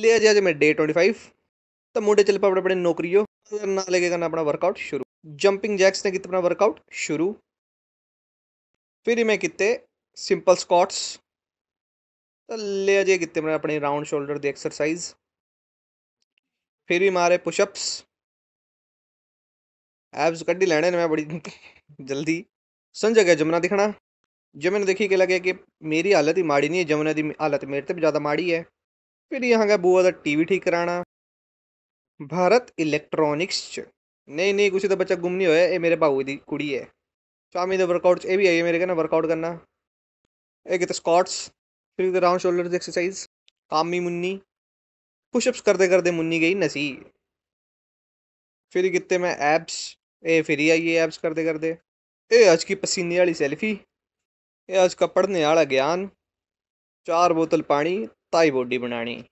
ले अज मैं day twenty five तो मुंडे चल पापड़े अपने नौकरियों ना लेके करना अपना वर्कआउट शुरू जंपिंग जैक्स ने कितना अपना वर्कआउट शुरू फिर मैं कितने सिंपल स्कॉट्स तो ले अजे कितने मैं अपने राउंड शोल्डर की एक्सरसाइज फिर भी मारे पुशअप्स एब्स कड्डी लैने मैं बड़ी जल्दी संजय गया जमुना दिखना जमुना देखी के लगे कि मेरी हालत ही माड़ी नहीं है जमुना की हालत मेरे से भी ज़्यादा माड़ी है फिर यहाँ का बुआ था टीवी ठीक कराना भारत इलेक्ट्रॉनिक्स च नहीं नहीं कुछ तो बच्चा गुम नहीं होया ये मेरे भाऊ दी कुड़ी है शामी दे वर्कआउट ये भी आई मेरे कहना वर्कआउट करना एक तो स्कॉट्स फिर राउंड शोल्डर एक्सरसाइज कामी मुन्नी पुशअप्स करते करते मुन्नी गई नसी फिर कितने मैं ऐप्स ए फिर आई ऐप्स करते करते ए आज की पसीने वाली सेल्फी ए आज का पढ़ने वाला ज्ञान चार बोतल पानी ਧਾਈ ਬੋਡੀ ਬਣਾਣੀ